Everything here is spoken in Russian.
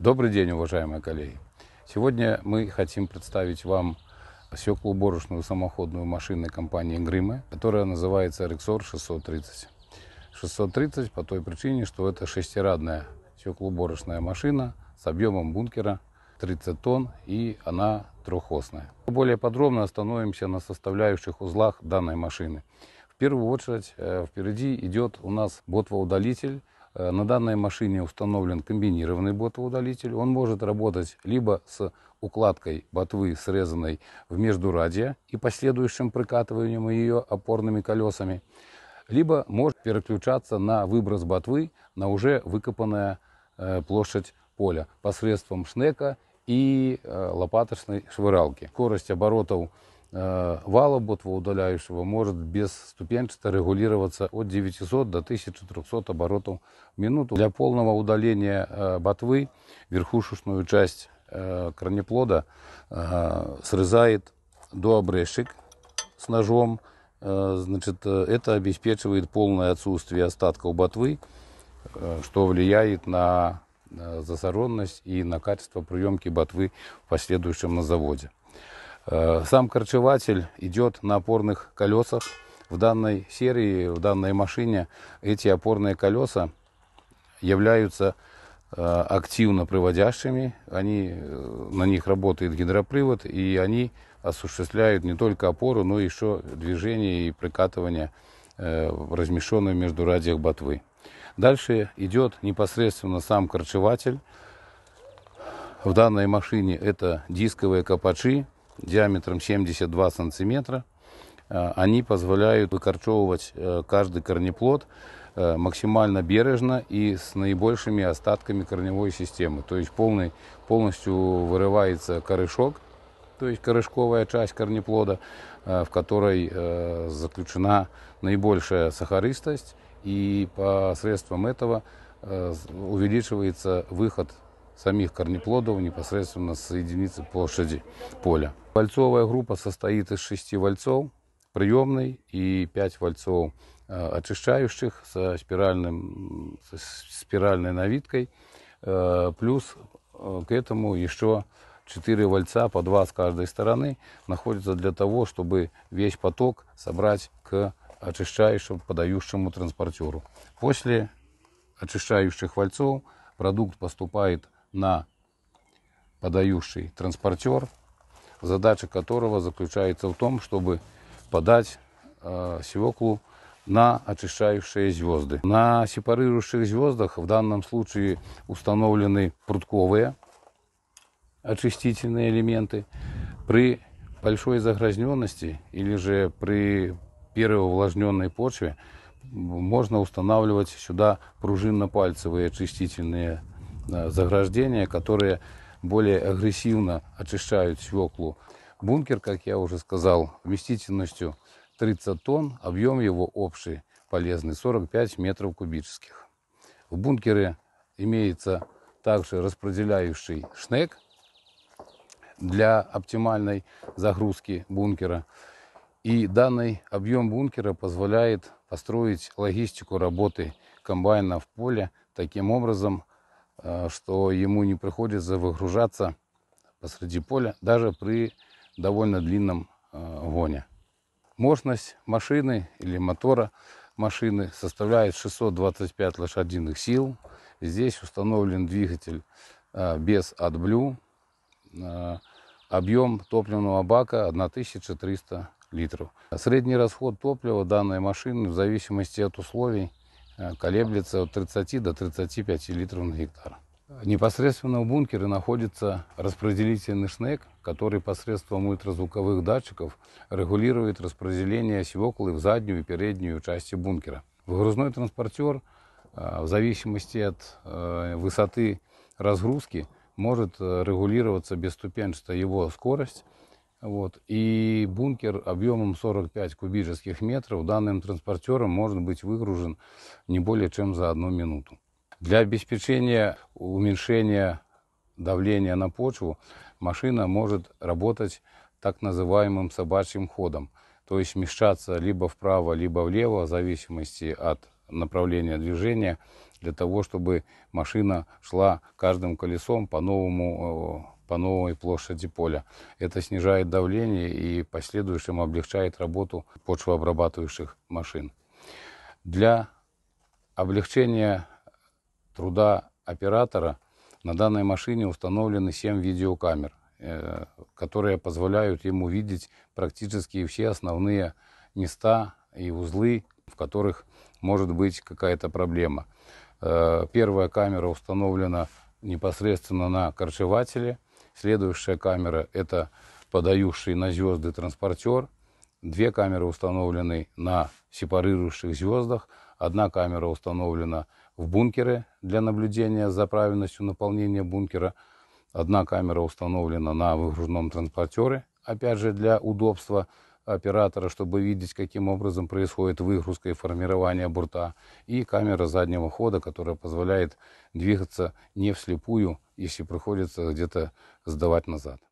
Добрый день, уважаемые коллеги. Сегодня мы хотим представить вам стеклоуборочную самоходную машину компании Гриме, которая называется Рексор 630. 630 по той причине, что это шестирадная стеклоуборочная машина с объемом бункера 30 тонн и она трехосная. Более подробно остановимся на составляющих узлах данной машины. В первую очередь э, впереди идет у нас ботвоудалитель Э, на данной машине установлен комбинированный ботвоудалитель. Он может работать либо с укладкой ботвы, срезанной в междурадье и последующим прокатыванием ее опорными колесами, либо может переключаться на выброс ботвы на уже выкопанная э, площадь поля посредством шнека и э, лопаточной швыралки. Скорость оборотов вала ботва удаляющего может без ступенчато регулироваться от 900 до 1300 оборотов в минуту. Для полного удаления э, ботвы верхушечную часть э, корнеплода э, срезает до с ножом. Значит, это обеспечивает полное отсутствие остатков ботвы, что влияет на засоронность и на качество приемки ботвы в последующем на заводе. Э, сам корчеватель идет на опорных колесах. В данной серии, в данной машине эти опорные колеса являются э, активно приводящими. Они, э, на них работает гидропривод, и они осуществляют не только опору, но еще движение и прикатывание, размещенное между радиях ботвы. Дальше идет непосредственно сам корчеватель. В данной машине это дисковые копачи, диаметром 72 сантиметра. Э, они позволяют выкорчевывать э, каждый корнеплод э, максимально бережно и с наибольшими остатками корневой системы. То есть полный, полностью вырывается корешок, то есть корешковая часть корнеплода, в которой заключена наибольшая сахаристость, и посредством этого увеличивается выход самих корнеплодов непосредственно с единицы площади поля. Вальцовая группа состоит из шести вальцов приемной и пять вальцов э, очищающих со, спиральным, со спиральной навиткой. Э, плюс э, к этому еще четыре вальца по два с каждой стороны находятся для того, чтобы весь поток собрать к очищающему, подающему транспортеру. После очищающих вальцов продукт поступает на подающий транспортер, задача которого заключается в том, чтобы подать э, свеклу на очищающие звезды. На сепарирующих звездах в данном случае установлены прутковые очистительные элементы. При большой загрязненности или же при первой увлажненной почве можно устанавливать сюда пружинно-пальцевые очистительные Э, заграждения, которые более агрессивно очищают свеклу. Бункер, как я уже сказал, вместительностью 30 тонн, объем его общий полезный 45 метров кубических. В бункере имеется также распределяющий шнек для оптимальной загрузки бункера. И данный объем бункера позволяет построить логистику работы комбайна в поле таким образом, Э, что ему не приходится выгружаться посреди поля, даже при довольно длинном гоне. Э, Мощность машины или мотора машины составляет 625 лошадиных сил. Здесь установлен двигатель э, без отблю. Объем топливного бака 1300 литров. Средний расход топлива данной машины в зависимости от условий Э, колеблется от 30 до 35 литров на гектар. Непосредственно в бункере находится распределительный шнек, который посредством ультразвуковых датчиков регулирует распределение сивоколы в заднюю и переднюю части бункера. Выгрузной транспортер э, в зависимости от э, высоты разгрузки может регулироваться бесступенчато его скорость вот. И бункер объемом 45 кубических метров данным транспортером может быть выгружен не более чем за одну минуту. Для обеспечения уменьшения давления на почву машина может работать так называемым собачьим ходом, то есть смещаться либо вправо, либо влево, в зависимости от направления движения, для того, чтобы машина шла каждым колесом по новому э, по новой площади поля. Это снижает давление и последующим облегчает работу почвообрабатывающих машин. Для облегчения труда оператора на данной машине установлены 7 видеокамер, э, которые позволяют ему видеть практически все основные места и узлы, в которых может быть какая-то проблема. Э, первая камера установлена непосредственно на корчевателе – Следующая камера – это подающий на звезды транспортер. Две камеры установлены на сепарирующих звездах. Одна камера установлена в бункере для наблюдения за правильностью наполнения бункера. Одна камера установлена на выгружном транспортере, опять же, для удобства оператора, чтобы видеть, каким образом происходит выгрузка и формирование борта, и камера заднего хода, которая позволяет двигаться не вслепую, если приходится где-то сдавать назад.